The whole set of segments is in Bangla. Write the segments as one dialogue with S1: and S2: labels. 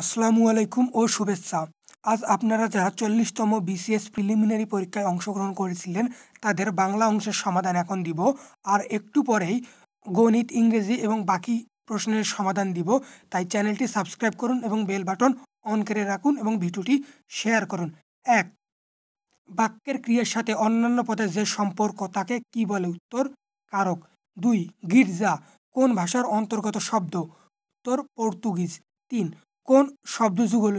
S1: আসসালামু আলাইকুম ও শুভেচ্ছা আজ আপনারা যারা চল্লিশতম বিসিএস প্রিলিমিনারি পরীক্ষায় অংশগ্রহণ করেছিলেন তাদের বাংলা অংশের সমাধান এখন দিব আর একটু পরেই গণিত ইংরেজি এবং বাকি প্রশ্নের সমাধান দিব তাই চ্যানেলটি সাবস্ক্রাইব করুন এবং বেল বাটন অন করে রাখুন এবং ভিডিওটি শেয়ার করুন এক বাক্যের ক্রিয়ার সাথে অন্যান্য পদের যে সম্পর্ক তাকে কি বলে উত্তর কারক দুই গির্জা কোন ভাষার অন্তর্গত শব্দ উত্তর পর্তুগিজ তিন কোন শব্দযুগল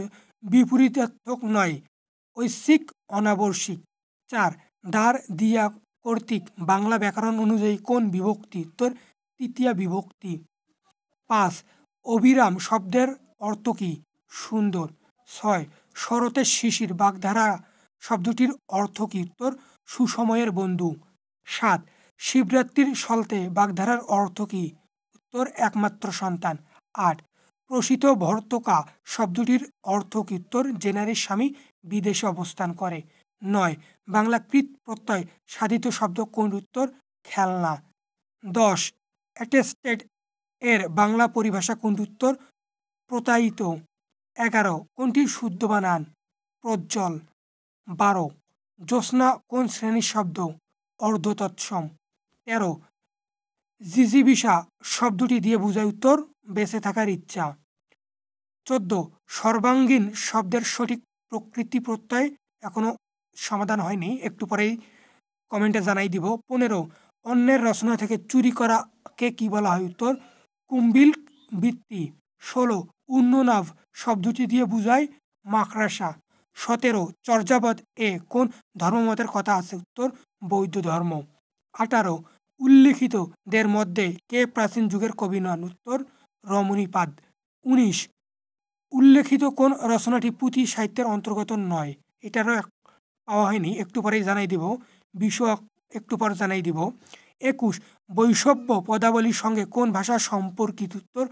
S1: বিপরীতার্থক নয় ঐশ্বিক অনাবশ্যিক চার ডার দিয়া কর্তৃক বাংলা ব্যাকরণ অনুযায়ী কোন বিভক্তি তোর তৃতীয়া বিভক্তি পাঁচ অবিরাম শব্দের অর্থ কী সুন্দর ছয় শরতের শিশির বাগধারা শব্দটির অর্থ কী তোর সুসময়ের বন্ধু সাত শিবরাত্রির সলতে বাগধারার অর্থ কী উত্তর একমাত্র সন্তান আট প্রসিত ভর্তকা শব্দটির অর্থ কীর্তর জেনারের স্বামী বিদেশে অবস্থান করে নয় বাংলা কৃত প্রত্যয় সাধিত শব্দ কোন উত্তর খেলনা দশ অ্যাটেস্টেড এর বাংলা পরিভাষা কোন উত্তর প্রতায়িত এগারো কোনটি শুদ্ধ বানান প্রজ্জ্বল বারো জ্যোৎস্না কোন শ্রেণীর শব্দ অর্ধতৎসম তেরো জিজিবিসা শব্দটি দিয়ে বোঝায় উত্তর বেঁচে থাকার ইচ্ছা চোদ্দ সর্বাঙ্গীন শব্দের সঠিক প্রকৃতি প্রত্যয় এখনও সমাধান হয়নি একটু পরেই কমেন্টে জানাই দিব পনেরো অন্যের রচনা থেকে চুরি করাকে কি বলা হয় উত্তর কুম্বিল বৃত্তি ষোলো উন্ননাভ শব্দটি দিয়ে বোঝায় মাকড়াসা সতেরো চর্যাপদ এ কোন ধর্মমতের কথা আছে উত্তর বৌদ্ধ ধর্ম আঠারো উল্লিখিতদের মধ্যে কে প্রাচীন যুগের কবি নন উত্তর রমণীপাদ উনিশ উল্লেখিত কোন রচনাটি পুঁথি সাহিত্যের অন্তর্গত নয় এটারও পাওয়া হয়নি একটু পরেই জানাই দিব বিশ্ব একটু পর জানাই দিব একুশ বৈষব্য পদাবলীর সঙ্গে কোন ভাষা সম্পর্কিত উত্তর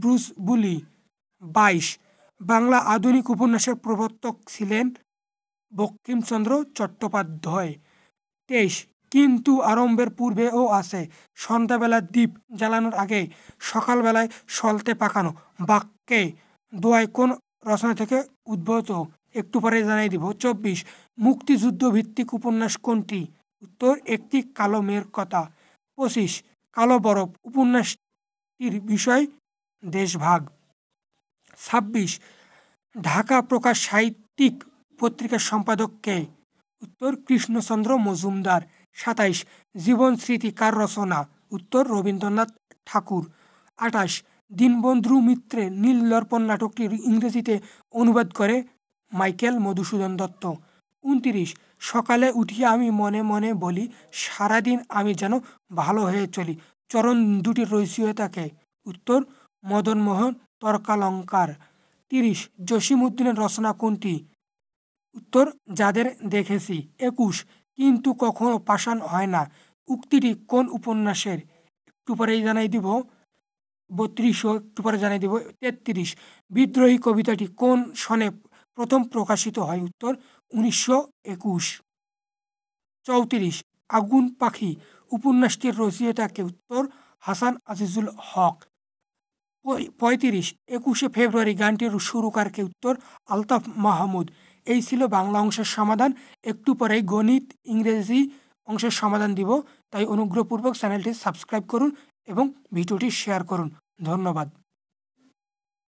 S1: ব্রুসবুলি বুলি বাইশ বাংলা আধুনিক উপন্যাসের প্রবর্তক ছিলেন বঙ্কিমচন্দ্র চট্টোপাধ্যায় তেইশ কিন্তু আরম্ভের পূর্বেও আছে সন্ধ্যাবেলা দ্বীপ জ্বালানোর আগে সকালবেলায় সলতে পাকানো বাক্যে দোয়ায় কোন রচনা থেকে উদ্ভূত একটু পরে জানাই দিব চব্বিশ মুক্তিযুদ্ধ ভিত্তিক উপন্যাস কোনটি উত্তর একটি কালো মেয়ের কথা পঁচিশ কালো বরফ উপন্যাসটির বিষয় দেশভাগ ছাব্বিশ ঢাকা প্রকাশ সাহিত্যিক পত্রিকার সম্পাদককে উত্তর কৃষ্ণচন্দ্র মজুমদার সাতাইশ জীবন স্মৃতি কার রচনা উত্তর রবীন্দ্রনাথ ঠাকুর আঠাশ দীনবন্ধু মিত্রে নীল দর্পণ নাটকটির ইংরেজিতে অনুবাদ করে মাইকেল মধুসূদন দত্ত উনত্রিশ সকালে উঠিয়া আমি মনে মনে বলি সারাদিন আমি যেন ভালো হয়ে চলি চরণ দুটি তাকে উত্তর মদনমোহন তর্কালঙ্কার তিরিশ উদ্দিনের রচনা কোনটি উত্তর যাদের দেখেছি একুশ কিন্তু কখনো পাষাণ হয় না উক্তিটি কোন উপন্যাসের একটু পরে জানাই দিব বত্রিশ একটু পরে জানাই দিব তেত্রিশ বিদ্রোহী কবিতাটি কোন সনে প্রথম প্রকাশিত হয় উত্তর উনিশশো একুশ চৌত্রিশ আগুন পাখি উপন্যাসটির রচিয়তাকে উত্তর হাসান আজিজুল হক পঁয়ত্রিশ একুশে ফেব্রুয়ারি গানটির শুরুকারকে উত্তর আলতাফ মাহমুদ এই ছিল বাংলা অংশের সমাধান একটু পরেই গণিত ইংরেজি অংশের সমাধান দিব তাই অনুগ্রহপূর্বক চ্যানেলটি সাবস্ক্রাইব করুন এবং ভিডিওটি শেয়ার করুন ধন্যবাদ